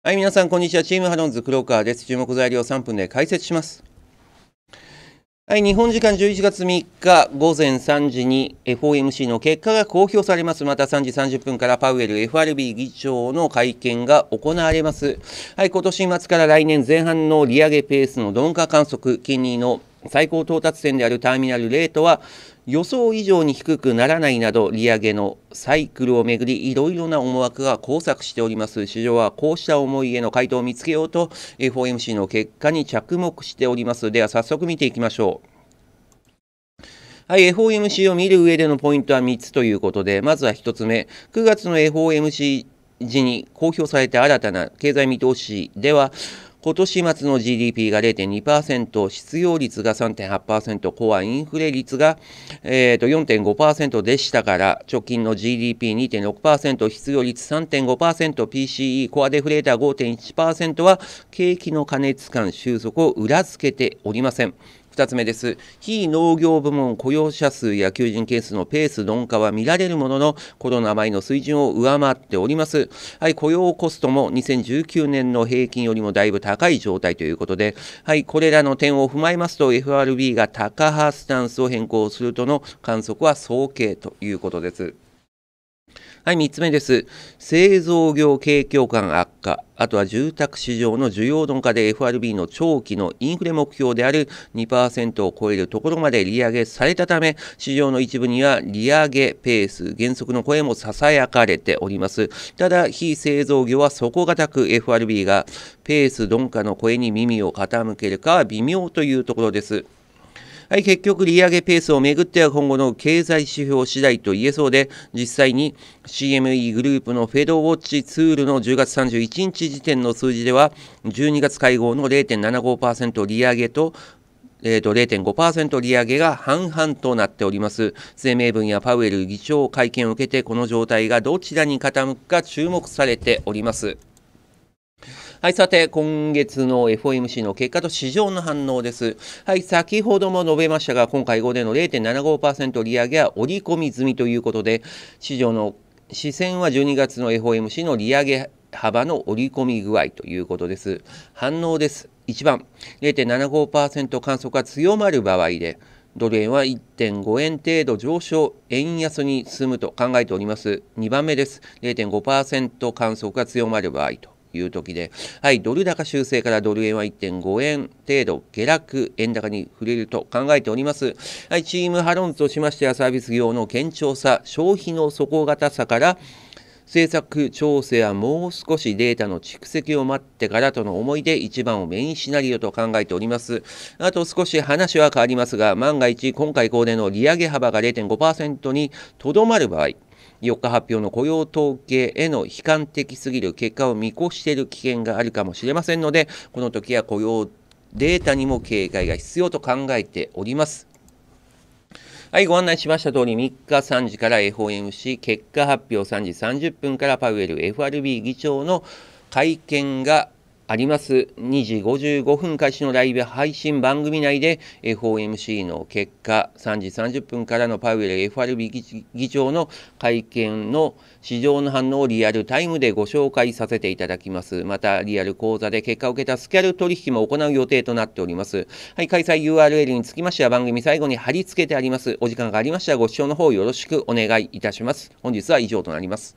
はい、皆さん、こんにちは。チームハロンズ黒川です。注目材料3分で解説します。はい、日本時間11月3日午前3時に FOMC の結果が公表されます。また3時30分からパウエル FRB 議長の会見が行われます。はい、今年末から来年前半の利上げペースの鈍化観測、金利の最高到達点であるターミナルレートは予想以上に低くならないなど利上げのサイクルをめぐりいろいろな思惑が交錯しております市場はこうした思いへの回答を見つけようと FOMC の結果に着目しておりますでは早速見ていきましょうはい、FOMC を見る上でのポイントは3つということで、まずは1つ目、9月の FOMC 時に公表された新たな経済見通しでは、今年末の GDP が0.2%、失業率が3.8%、コアインフレ率が、えー、と4.5%でしたから、直近の GDP2.6%、失業率3.5%、PCE、コアデフレーター5.1%は、景気の過熱感収束を裏付けておりません。2つ目です。非農業部門雇用者数や求人件数のペース鈍化は見られるものの、コロナ前の水準を上回っております。はい、雇用コストも2019年の平均よりもだいぶ高い状態ということで、はい、これらの点を踏まえますと、FRB が高派スタンスを変更するとの観測は早計ということです。はい、3つ目です。製造業景況感悪化、あとは住宅市場の需要鈍化で FRB の長期のインフレ目標である2%を超えるところまで利上げされたため、市場の一部には利上げペース、減速の声もささやかれております。ただ、非製造業は底堅く FRB がペース鈍化の声に耳を傾けるかは微妙というところです。はい、結局利上げペースをめぐっては今後の経済指標次第と言えそうで、実際に CME グループのフェドウォッチツールの10月31日時点の数字では、12月会合の0.75%利上げとえーと、と0.5%利上げが半々となっております声明文やパウエル議長会見を受けてこの状態がどちらに傾くか注目されております。はい、さて、今月の FOMC の結果と市場の反応です。はい、先ほども述べましたが、今回後での0.75%利上げは織り込み済みということで、市場の視線は12月の FOMC の利上げ幅の織り込み具合ということです。反応です。1番、0.75%観測が強まる場合で、ドル円は1.5円程度上昇、円安に進むと考えております。2番目です。0.5%観測が強まる場合と。いう時で、はい、ドル高修正からドル円は1.5円程度下落、円高に触れると考えております。はい、チームハロンとしましては、サービス業の堅調さ、消費の底堅さから、政策調整はもう少しデータの蓄積を待ってからとの思いで1番をメインシナリオと考えております。あと少し話は変わりますが、万が一今回恒例の利上げ幅が0.5%にとどまる場合、4日発表の雇用統計への悲観的すぎる結果を見越している危険があるかもしれませんので、この時は雇用データにも警戒が必要と考えております。はい、ご案内しました通り、3日3時から FOMC 結果発表3時30分からパウエル FRB 議長の会見があります2時55分開始のライブ配信番組内で FOMC の結果3時30分からのパウエル FRB 議長の会見の市場の反応をリアルタイムでご紹介させていただきますまたリアル講座で結果を受けたスキャル取引も行う予定となっておりますはい開催 URL につきましては番組最後に貼り付けてありますお時間がありましたらご視聴の方よろしくお願いいたします本日は以上となります